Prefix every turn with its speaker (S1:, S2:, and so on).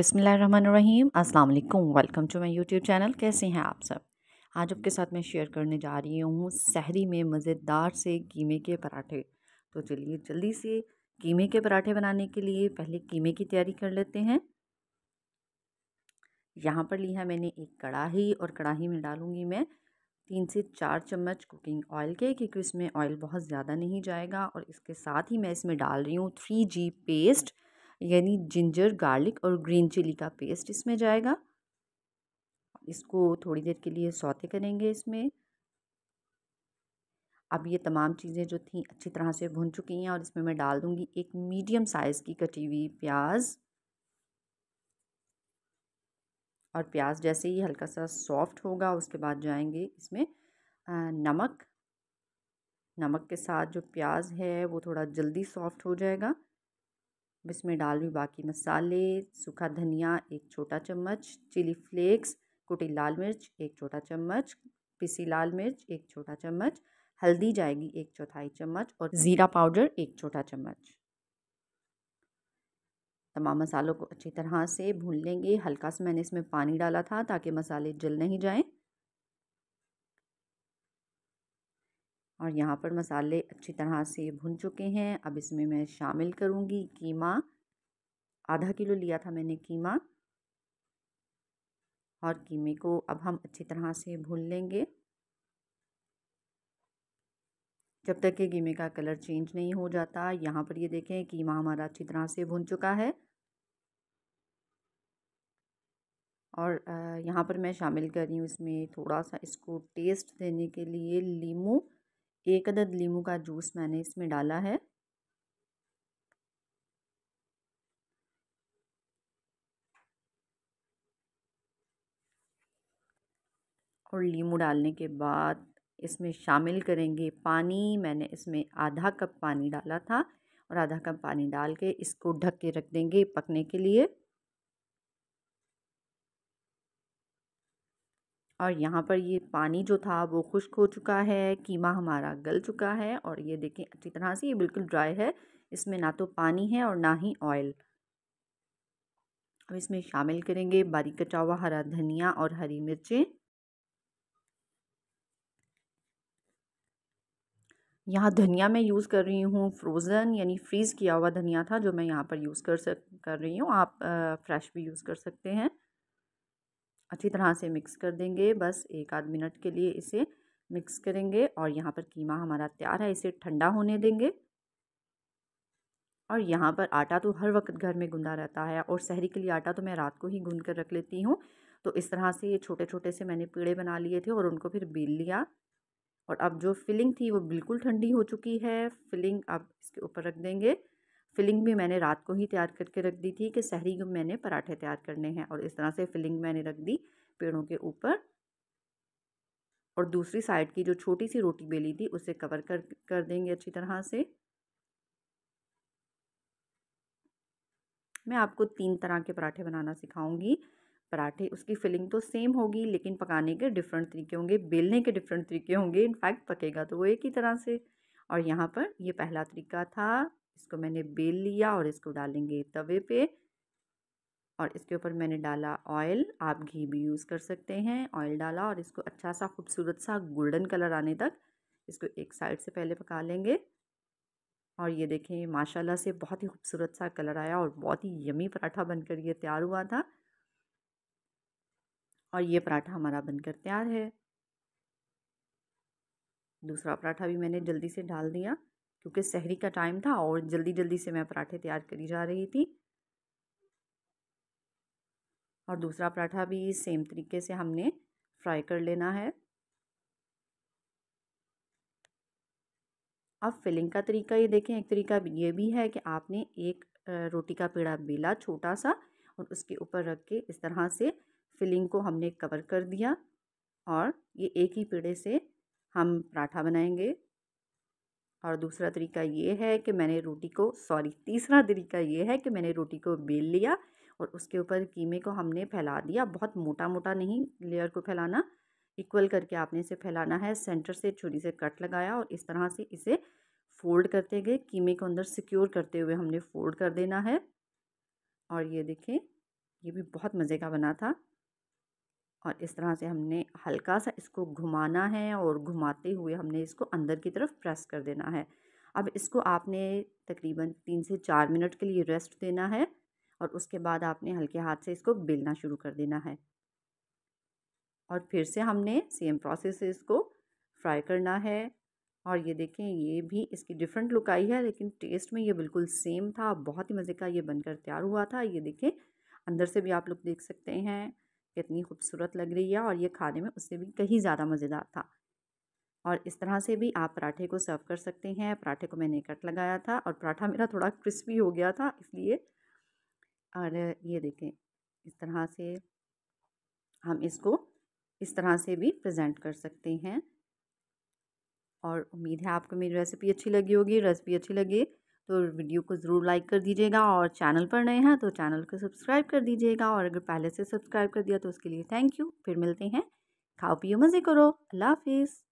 S1: बिसमीम अल्लाम welcome to my YouTube channel कैसे हैं आप सब आज आपके साथ मैं शेयर करने जा रही हूँ सहरी में मज़ेदार से कीमे के पराठे तो चलिए जल्दी से कीमे के पराठे बनाने के लिए पहले कीमे की तैयारी कर लेते हैं यहाँ पर लिया मैंने एक कढ़ाही और कढ़ाही में डालूँगी मैं तीन से चार चम्मच कुकिंग ऑयल के क्योंकि इसमें ऑयल बहुत ज़्यादा नहीं जाएगा और इसके साथ ही मैं इसमें डाल रही हूँ थ्री जी पेस्ट यानी जिंजर गार्लिक और ग्रीन चिली का पेस्ट इसमें जाएगा इसको थोड़ी देर के लिए सौते करेंगे इसमें अब ये तमाम चीज़ें जो थी अच्छी तरह से भुन चुकी हैं और इसमें मैं डाल दूँगी एक मीडियम साइज़ की कटी हुई प्याज और प्याज जैसे ही हल्का सा सॉफ्ट होगा उसके बाद जाएंगे इसमें नमक नमक के साथ जो प्याज है वो थोड़ा जल्दी सॉफ्ट हो जाएगा इसमें डाल रही बाकी मसाले सूखा धनिया एक छोटा चम्मच चिली फ्लेक्स कुटी लाल मिर्च एक छोटा चम्मच पिसी लाल मिर्च एक छोटा चम्मच हल्दी जाएगी एक चौथाई चम्मच और ज़ीरा पाउडर एक छोटा चम्मच तमाम मसालों को अच्छी तरह से भून लेंगे हल्का सा मैंने इसमें पानी डाला था ताकि मसाले जल नहीं जाएं और यहाँ पर मसाले अच्छी तरह से भुन चुके हैं अब इसमें मैं शामिल करूँगी कीमा आधा किलो लिया था मैंने कीमा और कीमे को अब हम अच्छी तरह से भून लेंगे जब तक कि कीमे का कलर चेंज नहीं हो जाता यहाँ पर ये देखें कीमा हमारा अच्छी तरह से भुन चुका है और यहाँ पर मैं शामिल कर रही हूँ इसमें थोड़ा सा इसको टेस्ट देने के लिए लीमू एक अदद लीमू का जूस मैंने इसमें डाला है और लीमू डालने के बाद इसमें शामिल करेंगे पानी मैंने इसमें आधा कप पानी डाला था और आधा कप पानी डाल के इसको ढक के रख देंगे पकने के लिए और यहाँ पर ये पानी जो था वो खुश्क हो चुका है कीमा हमारा गल चुका है और ये देखें अच्छी तरह से ये बिल्कुल ड्राई है इसमें ना तो पानी है और ना ही ऑयल अब इसमें शामिल करेंगे बारीक कटा हुआ हरा धनिया और हरी मिर्चें यहाँ धनिया मैं यूज़ कर रही हूँ फ्रोज़न यानी फ्रीज़ किया हुआ धनिया था जो मैं यहाँ पर यूज़ कर सक कर रही हूँ आप आ, फ्रेश भी यूज़ कर सकते हैं अच्छी तरह से मिक्स कर देंगे बस एक आध मिनट के लिए इसे मिक्स करेंगे और यहाँ पर कीमा हमारा तैयार है इसे ठंडा होने देंगे और यहाँ पर आटा तो हर वक्त घर में गुंदा रहता है और शहरी के लिए आटा तो मैं रात को ही गूंद कर रख लेती हूँ तो इस तरह से ये छोटे छोटे से मैंने पेड़े बना लिए थे और उनको फिर बेल लिया और अब जो फिलिंग थी वो बिल्कुल ठंडी हो चुकी है फिलिंग अब इसके ऊपर रख देंगे फिलिंग भी मैंने रात को ही तैयार करके रख दी थी कि शहरी को मैंने पराठे तैयार करने हैं और इस तरह से फिलिंग मैंने रख दी पेड़ों के ऊपर और दूसरी साइड की जो छोटी सी रोटी बेली थी उसे कवर कर कर देंगे अच्छी तरह से मैं आपको तीन तरह के पराठे बनाना सिखाऊंगी पराठे उसकी फिलिंग तो सेम होगी लेकिन पकाने के डिफरेंट तरीके होंगे बेलने के डिफरेंट तरीके होंगे इनफैक्ट पकेगा तो वो एक ही तरह से और यहाँ पर ये पहला तरीका था इसको मैंने बेल लिया और इसको डालेंगे तवे पे और इसके ऊपर मैंने डाला ऑयल आप घी भी यूज़ कर सकते हैं ऑयल डाला और इसको अच्छा सा खूबसूरत सा गोल्डन कलर आने तक इसको एक साइड से पहले पका लेंगे और ये देखें माशाल्लाह से बहुत ही खूबसूरत सा कलर आया और बहुत ही यमी पराठा बनकर ये तैयार हुआ था और ये पराठा हमारा बनकर तैयार है दूसरा पराठा भी मैंने जल्दी से डाल दिया क्योंकि शहरी का टाइम था और जल्दी जल्दी से मैं पराठे तैयार करी जा रही थी और दूसरा पराठा भी सेम तरीके से हमने फ्राई कर लेना है अब फिलिंग का तरीका ये देखें एक तरीका ये भी है कि आपने एक रोटी का पेड़ा बेला छोटा सा और उसके ऊपर रख के इस तरह से फिलिंग को हमने कवर कर दिया और ये एक ही पेड़े से हम पराठा बनाएंगे और दूसरा तरीका ये है कि मैंने रोटी को सॉरी तीसरा तरीका ये है कि मैंने रोटी को बेल लिया और उसके ऊपर कीमे को हमने फैला दिया बहुत मोटा मोटा नहीं लेयर को फैलाना इक्वल करके आपने इसे फैलाना है सेंटर से छुरी से कट लगाया और इस तरह से इसे फोल्ड करते गए कीमे को अंदर सिक्योर करते हुए हमने फोल्ड कर देना है और ये देखें ये भी बहुत मज़े का बना था और इस तरह से हमने हल्का सा इसको घुमाना है और घुमाते हुए हमने इसको अंदर की तरफ प्रेस कर देना है अब इसको आपने तकरीबन तीन से चार मिनट के लिए रेस्ट देना है और उसके बाद आपने हल्के हाथ से इसको बेलना शुरू कर देना है और फिर से हमने सेम प्रोसेस से इसको फ्राई करना है और ये देखें ये भी इसकी डिफरेंट लुक आई है लेकिन टेस्ट में ये बिल्कुल सेम था बहुत ही मज़े का ये बनकर तैयार हुआ था ये देखें अंदर से भी आप लोग देख सकते हैं कितनी खूबसूरत लग रही है और ये खाने में उससे भी कहीं ज़्यादा मज़ेदार था और इस तरह से भी आप पराठे को सर्व कर सकते हैं पराठे को मैंने कट लगाया था और पराठा मेरा थोड़ा क्रिस्पी हो गया था इसलिए और ये देखें इस तरह से हम इसको इस तरह से भी प्रेजेंट कर सकते हैं और उम्मीद है आपको मेरी रेसिपी अच्छी लगी होगी रेसिपी अच्छी लगी तो वीडियो को ज़रूर लाइक कर दीजिएगा और चैनल पर नए हैं तो चैनल को सब्सक्राइब कर दीजिएगा और अगर पहले से सब्सक्राइब कर दिया तो उसके लिए थैंक यू फिर मिलते हैं खाओ पियो मज़े करो अल्लाह हाफिज़